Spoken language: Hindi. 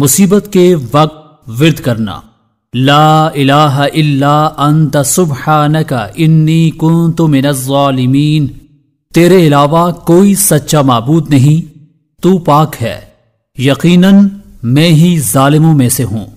मुसीबत के वक्त विद करना ला इलाह इल्ला अंत का इन्नी तो मिनज़ालिमीन तेरे अलावा कोई सच्चा मबूद नहीं तू पाक है यकीनन मैं ही जालिमों में से हूं